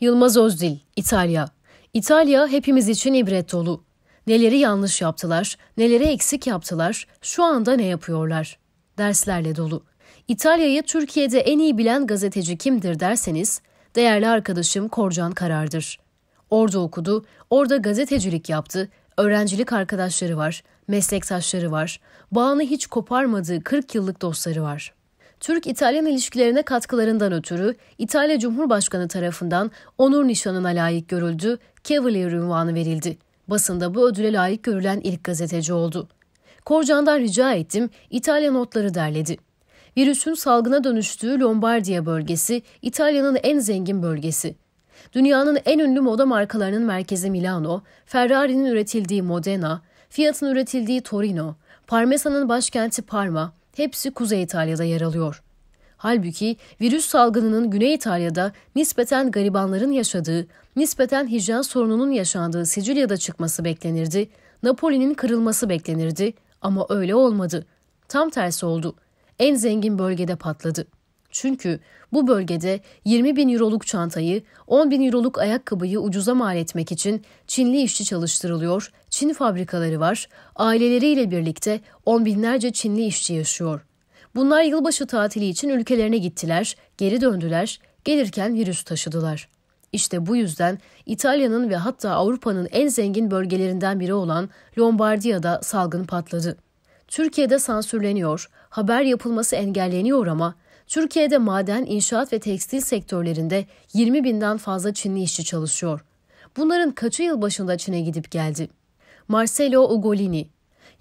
Yılmaz Özdil, İtalya. İtalya hepimiz için ibret dolu. Neleri yanlış yaptılar, neleri eksik yaptılar, şu anda ne yapıyorlar? Derslerle dolu. İtalya'yı Türkiye'de en iyi bilen gazeteci kimdir derseniz, değerli arkadaşım Korcan Karar'dır. Orada okudu, orada gazetecilik yaptı, öğrencilik arkadaşları var, meslektaşları var, bağını hiç koparmadığı 40 yıllık dostları var. Türk-İtalyan ilişkilerine katkılarından ötürü İtalya Cumhurbaşkanı tarafından onur nişanına layık görüldü, Cavalier ünvanı verildi. Basında bu ödüle layık görülen ilk gazeteci oldu. Korcan'dan rica ettim, İtalya notları derledi. Virüsün salgına dönüştüğü Lombardiya bölgesi İtalya'nın en zengin bölgesi. Dünyanın en ünlü moda markalarının merkezi Milano, Ferrari'nin üretildiği Modena, Fiat'ın üretildiği Torino, Parmesa'nın başkenti Parma, hepsi Kuzey İtalya'da yer alıyor. Halbuki virüs salgınının Güney İtalya'da nispeten garibanların yaşadığı, nispeten hijyen sorununun yaşandığı Sicilya'da çıkması beklenirdi, Napoli'nin kırılması beklenirdi ama öyle olmadı. Tam tersi oldu. En zengin bölgede patladı. Çünkü bu bölgede 20 bin euroluk çantayı, 10 bin euroluk ayakkabıyı ucuza mal etmek için Çinli işçi çalıştırılıyor, Çin fabrikaları var, aileleriyle birlikte on binlerce Çinli işçi yaşıyor. Bunlar yılbaşı tatili için ülkelerine gittiler, geri döndüler, gelirken virüs taşıdılar. İşte bu yüzden İtalya'nın ve hatta Avrupa'nın en zengin bölgelerinden biri olan Lombardiya'da salgın patladı. Türkiye'de sansürleniyor, haber yapılması engelleniyor ama Türkiye'de maden, inşaat ve tekstil sektörlerinde 20 binden fazla Çinli işçi çalışıyor. Bunların kaçı yıl başında Çin'e gidip geldi? Marcelo Ugolini,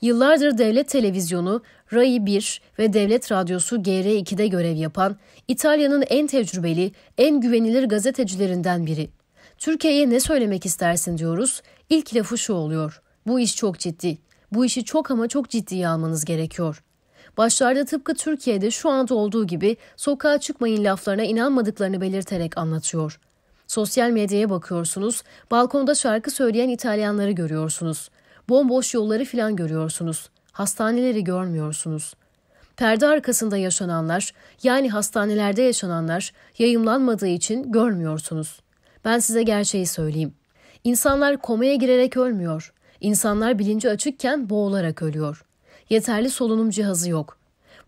yıllardır devlet televizyonu RAI 1 ve devlet radyosu GR2'de görev yapan İtalya'nın en tecrübeli, en güvenilir gazetecilerinden biri. Türkiye'ye ne söylemek istersin diyoruz, İlk lafı şu oluyor. Bu iş çok ciddi. Bu işi çok ama çok ciddiye almanız gerekiyor. Başlarda tıpkı Türkiye'de şu anda olduğu gibi sokağa çıkmayın laflarına inanmadıklarını belirterek anlatıyor. Sosyal medyaya bakıyorsunuz, balkonda şarkı söyleyen İtalyanları görüyorsunuz. Bomboş yolları filan görüyorsunuz. Hastaneleri görmüyorsunuz.'' perde arkasında yaşananlar, yani hastanelerde yaşananlar yayımlanmadığı için görmüyorsunuz. Ben size gerçeği söyleyeyim. İnsanlar komaya girerek ölmüyor. İnsanlar bilinci açıkken boğularak ölüyor yeterli solunum cihazı yok.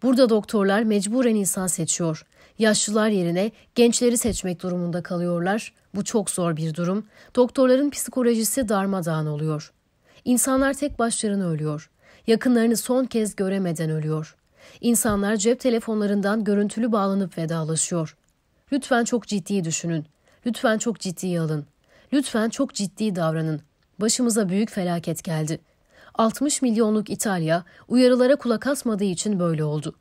Burada doktorlar mecburen insan seçiyor. Yaşlılar yerine gençleri seçmek durumunda kalıyorlar. Bu çok zor bir durum. Doktorların psikolojisi darmadağın oluyor. İnsanlar tek başlarına ölüyor. Yakınlarını son kez göremeden ölüyor. İnsanlar cep telefonlarından görüntülü bağlanıp vedalaşıyor. Lütfen çok ciddi düşünün. Lütfen çok ciddiye alın. Lütfen çok ciddi davranın. Başımıza büyük felaket geldi. 60 milyonluk İtalya uyarılara kulak asmadığı için böyle oldu.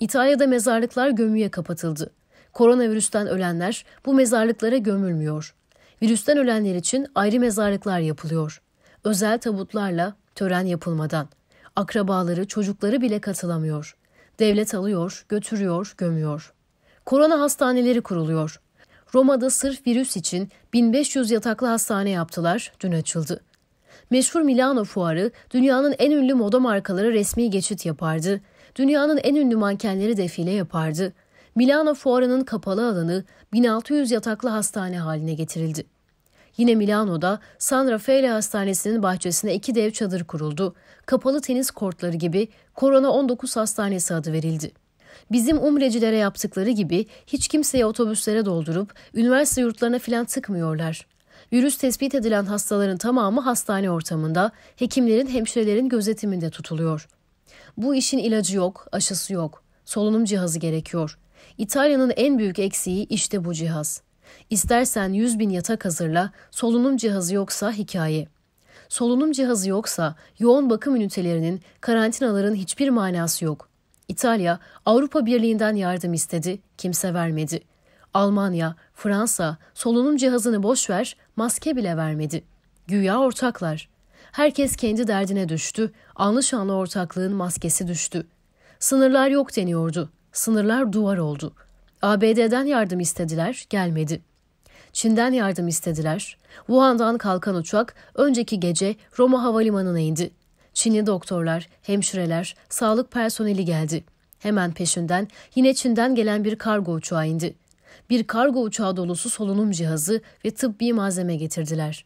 İtalya'da mezarlıklar gömüye kapatıldı. Koronavirüsten ölenler bu mezarlıklara gömülmüyor. Virüsten ölenler için ayrı mezarlıklar yapılıyor. Özel tabutlarla tören yapılmadan. Akrabaları, çocukları bile katılamıyor. Devlet alıyor, götürüyor, gömüyor. Korona hastaneleri kuruluyor. Roma'da sırf virüs için 1500 yataklı hastane yaptılar, dün açıldı. Meşhur Milano Fuarı dünyanın en ünlü moda markaları resmi geçit yapardı. Dünyanın en ünlü mankenleri defile yapardı. Milano Fuarı'nın kapalı alanı 1600 yataklı hastane haline getirildi. Yine Milano'da San Raffaele Hastanesi'nin bahçesine iki dev çadır kuruldu. Kapalı tenis kortları gibi Korona 19 Hastanesi adı verildi. Bizim umrecilere yaptıkları gibi hiç kimseye otobüslere doldurup üniversite yurtlarına filan tıkmıyorlar. Virüs tespit edilen hastaların tamamı hastane ortamında, hekimlerin, hemşirelerin gözetiminde tutuluyor. Bu işin ilacı yok, aşısı yok. Solunum cihazı gerekiyor. İtalya'nın en büyük eksiği işte bu cihaz. İstersen 100 bin yatak hazırla, solunum cihazı yoksa hikaye. Solunum cihazı yoksa yoğun bakım ünitelerinin, karantinaların hiçbir manası yok. İtalya Avrupa Birliği'nden yardım istedi, kimse vermedi. Almanya, Fransa solunum cihazını boş ver, maske bile vermedi. Güya ortaklar. Herkes kendi derdine düştü, anlı şanlı ortaklığın maskesi düştü. Sınırlar yok deniyordu, sınırlar duvar oldu. ABD'den yardım istediler, gelmedi. Çin'den yardım istediler. Wuhan'dan kalkan uçak önceki gece Roma Havalimanı'na indi. Çinli doktorlar, hemşireler, sağlık personeli geldi. Hemen peşinden yine Çin'den gelen bir kargo uçağı indi bir kargo uçağı dolusu solunum cihazı ve tıbbi malzeme getirdiler.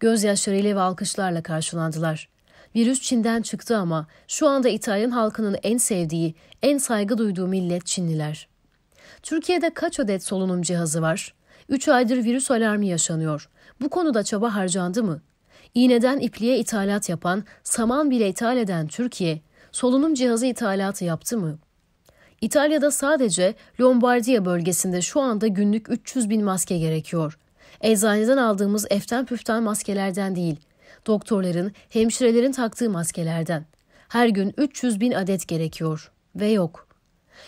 Gözyaşlarıyla ve alkışlarla karşılandılar. Virüs Çin'den çıktı ama şu anda İtalyan halkının en sevdiği, en saygı duyduğu millet Çinliler. Türkiye'de kaç adet solunum cihazı var? 3 aydır virüs alarmı yaşanıyor. Bu konuda çaba harcandı mı? İğneden ipliğe ithalat yapan, saman bile ithal eden Türkiye, solunum cihazı ithalatı yaptı mı? İtalya'da sadece Lombardiya bölgesinde şu anda günlük 300 bin maske gerekiyor. Eczaneden aldığımız eften püften maskelerden değil, doktorların, hemşirelerin taktığı maskelerden. Her gün 300 bin adet gerekiyor ve yok.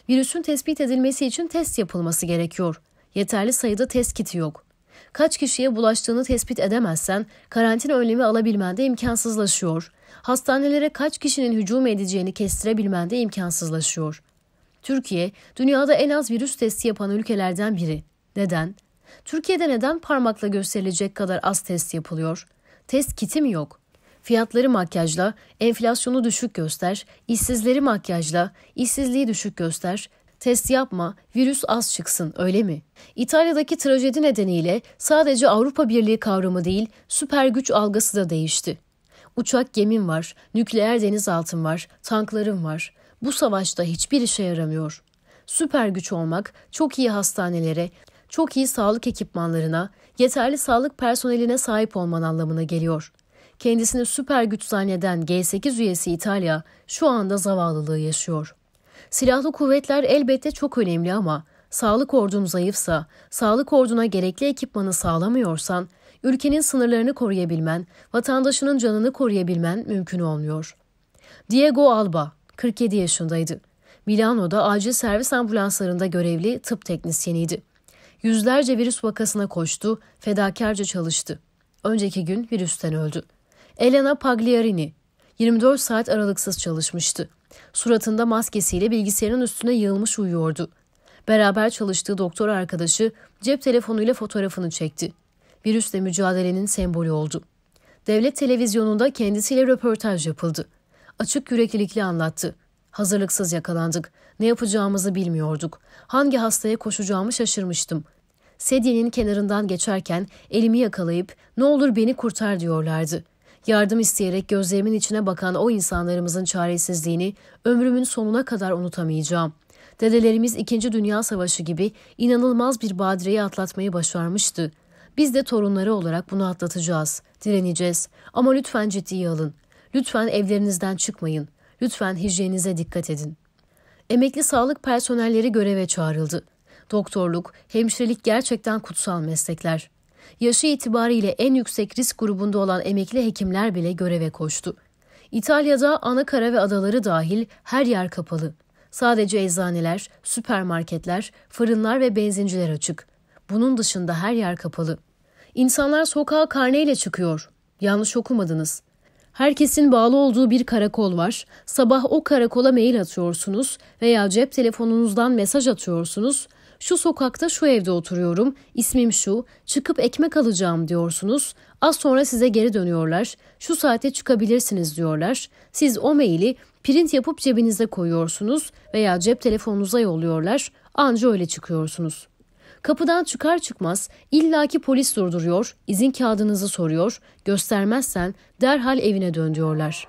Virüsün tespit edilmesi için test yapılması gerekiyor. Yeterli sayıda test kiti yok. Kaç kişiye bulaştığını tespit edemezsen karantina önlemi alabilmen de imkansızlaşıyor. Hastanelere kaç kişinin hücum edeceğini kestirebilmen de imkansızlaşıyor. Türkiye, dünyada en az virüs testi yapan ülkelerden biri. Neden? Türkiye'de neden parmakla gösterilecek kadar az test yapılıyor? Test kiti mi yok? Fiyatları makyajla, enflasyonu düşük göster, işsizleri makyajla, işsizliği düşük göster, test yapma, virüs az çıksın öyle mi? İtalya'daki trajedi nedeniyle sadece Avrupa Birliği kavramı değil, süper güç algısı da değişti. Uçak gemim var, nükleer denizaltım var, tanklarım var. Bu savaşta hiçbir işe yaramıyor. Süper güç olmak çok iyi hastanelere, çok iyi sağlık ekipmanlarına, yeterli sağlık personeline sahip olman anlamına geliyor. Kendisini süper güç zanneden G8 üyesi İtalya şu anda zavallılığı yaşıyor. Silahlı kuvvetler elbette çok önemli ama sağlık ordun zayıfsa, sağlık orduna gerekli ekipmanı sağlamıyorsan, ülkenin sınırlarını koruyabilmen, vatandaşının canını koruyabilmen mümkün olmuyor. Diego Alba 47 yaşındaydı. Milano'da acil servis ambulanslarında görevli tıp teknisyeniydi. Yüzlerce virüs vakasına koştu, fedakarca çalıştı. Önceki gün virüsten öldü. Elena Pagliarini 24 saat aralıksız çalışmıştı. Suratında maskesiyle bilgisayarın üstüne yığılmış uyuyordu. Beraber çalıştığı doktor arkadaşı cep telefonuyla fotoğrafını çekti. Virüsle mücadelenin sembolü oldu. Devlet televizyonunda kendisiyle röportaj yapıldı açık yüreklilikle anlattı. Hazırlıksız yakalandık. Ne yapacağımızı bilmiyorduk. Hangi hastaya koşacağımı şaşırmıştım. Sedyenin kenarından geçerken elimi yakalayıp ne olur beni kurtar diyorlardı. Yardım isteyerek gözlerimin içine bakan o insanlarımızın çaresizliğini ömrümün sonuna kadar unutamayacağım. Dedelerimiz 2. Dünya Savaşı gibi inanılmaz bir badireyi atlatmayı başarmıştı. Biz de torunları olarak bunu atlatacağız, direneceğiz ama lütfen ciddiye alın. Lütfen evlerinizden çıkmayın. Lütfen hijyeninize dikkat edin. Emekli sağlık personelleri göreve çağrıldı. Doktorluk, hemşirelik gerçekten kutsal meslekler. Yaşı itibariyle en yüksek risk grubunda olan emekli hekimler bile göreve koştu. İtalya'da ana ve adaları dahil her yer kapalı. Sadece eczaneler, süpermarketler, fırınlar ve benzinciler açık. Bunun dışında her yer kapalı. İnsanlar sokağa karneyle çıkıyor. Yanlış okumadınız. Herkesin bağlı olduğu bir karakol var. Sabah o karakola mail atıyorsunuz veya cep telefonunuzdan mesaj atıyorsunuz. Şu sokakta şu evde oturuyorum, ismim şu, çıkıp ekmek alacağım diyorsunuz. Az sonra size geri dönüyorlar. Şu saate çıkabilirsiniz diyorlar. Siz o maili print yapıp cebinize koyuyorsunuz veya cep telefonunuza yolluyorlar. Anca öyle çıkıyorsunuz. Kapıdan çıkar çıkmaz illaki polis durduruyor, izin kağıdınızı soruyor, göstermezsen derhal evine dön diyorlar.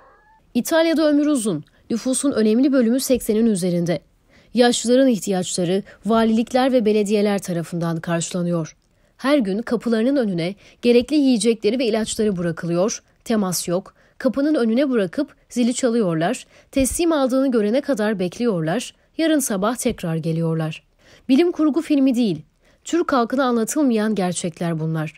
İtalya'da ömür uzun, nüfusun önemli bölümü 80'in üzerinde. Yaşlıların ihtiyaçları valilikler ve belediyeler tarafından karşılanıyor. Her gün kapılarının önüne gerekli yiyecekleri ve ilaçları bırakılıyor, temas yok, kapının önüne bırakıp zili çalıyorlar, teslim aldığını görene kadar bekliyorlar, yarın sabah tekrar geliyorlar. Bilim kurgu filmi değil, Türk halkına anlatılmayan gerçekler bunlar.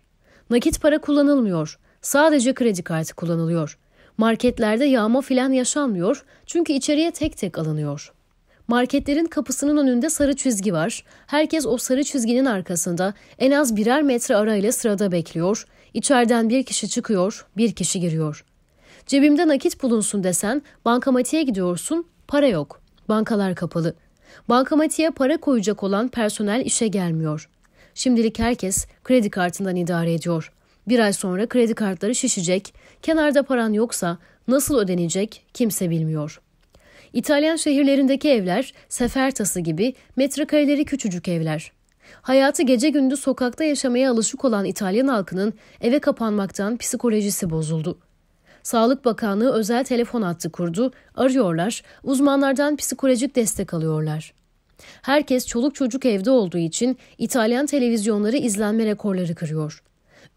Nakit para kullanılmıyor. Sadece kredi kartı kullanılıyor. Marketlerde yağma filan yaşanmıyor çünkü içeriye tek tek alınıyor. Marketlerin kapısının önünde sarı çizgi var. Herkes o sarı çizginin arkasında en az birer metre arayla sırada bekliyor. İçeriden bir kişi çıkıyor, bir kişi giriyor. Cebimde nakit bulunsun desen bankamatiğe gidiyorsun, para yok. Bankalar kapalı. Bankamatiğe para koyacak olan personel işe gelmiyor. Şimdilik herkes kredi kartından idare ediyor. Bir ay sonra kredi kartları şişecek, kenarda paran yoksa nasıl ödenecek kimse bilmiyor. İtalyan şehirlerindeki evler sefertası gibi metrekareleri küçücük evler. Hayatı gece gündüz sokakta yaşamaya alışık olan İtalyan halkının eve kapanmaktan psikolojisi bozuldu. Sağlık Bakanlığı özel telefon hattı kurdu, arıyorlar, uzmanlardan psikolojik destek alıyorlar. Herkes çoluk çocuk evde olduğu için İtalyan televizyonları izlenme rekorları kırıyor.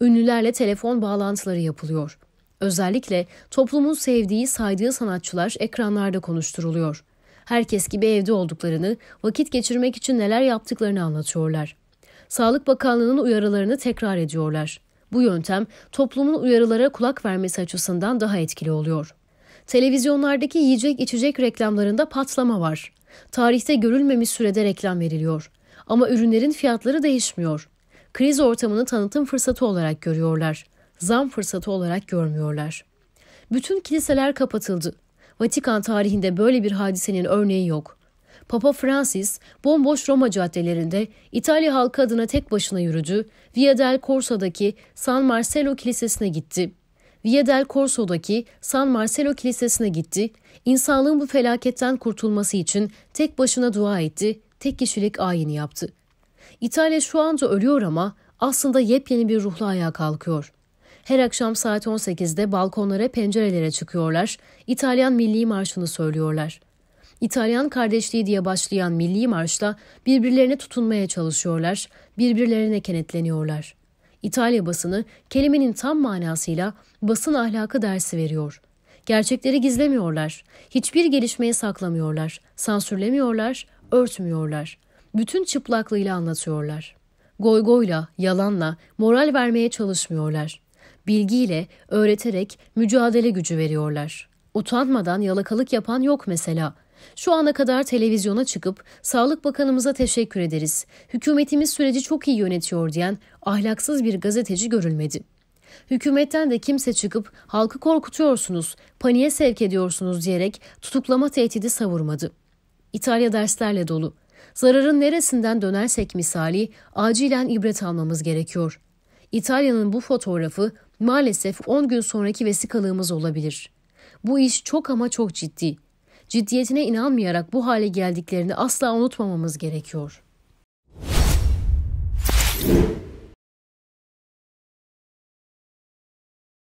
Ünlülerle telefon bağlantıları yapılıyor. Özellikle toplumun sevdiği, saydığı sanatçılar ekranlarda konuşturuluyor. Herkes gibi evde olduklarını, vakit geçirmek için neler yaptıklarını anlatıyorlar. Sağlık Bakanlığı'nın uyarılarını tekrar ediyorlar. Bu yöntem toplumun uyarılara kulak vermesi açısından daha etkili oluyor. Televizyonlardaki yiyecek içecek reklamlarında patlama var. Tarihte görülmemiş sürede reklam veriliyor. Ama ürünlerin fiyatları değişmiyor. Kriz ortamını tanıtım fırsatı olarak görüyorlar. Zam fırsatı olarak görmüyorlar. Bütün kiliseler kapatıldı. Vatikan tarihinde böyle bir hadisenin örneği yok. Papa Francis bomboş Roma caddelerinde İtalya halkı adına tek başına yürüdü, Via del Corso'daki San Marcello Kilisesi'ne gitti.'' Via del Corso'daki San Marcelo Kilisesi'ne gitti, insanlığın bu felaketten kurtulması için tek başına dua etti, tek kişilik ayini yaptı. İtalya şu anda ölüyor ama aslında yepyeni bir ruhla ayağa kalkıyor. Her akşam saat 18'de balkonlara, pencerelere çıkıyorlar, İtalyan Milli Marşı'nı söylüyorlar. İtalyan kardeşliği diye başlayan Milli Marş'la birbirlerine tutunmaya çalışıyorlar, birbirlerine kenetleniyorlar.'' İtalya basını kelimenin tam manasıyla basın ahlakı dersi veriyor. Gerçekleri gizlemiyorlar, hiçbir gelişmeye saklamıyorlar, sansürlemiyorlar, örtmüyorlar. Bütün çıplaklığıyla anlatıyorlar. Goygoyla, yalanla moral vermeye çalışmıyorlar. Bilgiyle, öğreterek mücadele gücü veriyorlar. Utanmadan yalakalık yapan yok mesela. Şu ana kadar televizyona çıkıp Sağlık Bakanımıza teşekkür ederiz. Hükümetimiz süreci çok iyi yönetiyor diyen ahlaksız bir gazeteci görülmedi. Hükümetten de kimse çıkıp halkı korkutuyorsunuz, paniğe sevk ediyorsunuz diyerek tutuklama tehdidi savurmadı. İtalya derslerle dolu. Zararın neresinden dönersek misali acilen ibret almamız gerekiyor. İtalya'nın bu fotoğrafı maalesef 10 gün sonraki vesikalığımız olabilir. Bu iş çok ama çok ciddi ciddiyetine inanmayarak bu hale geldiklerini asla unutmamamız gerekiyor.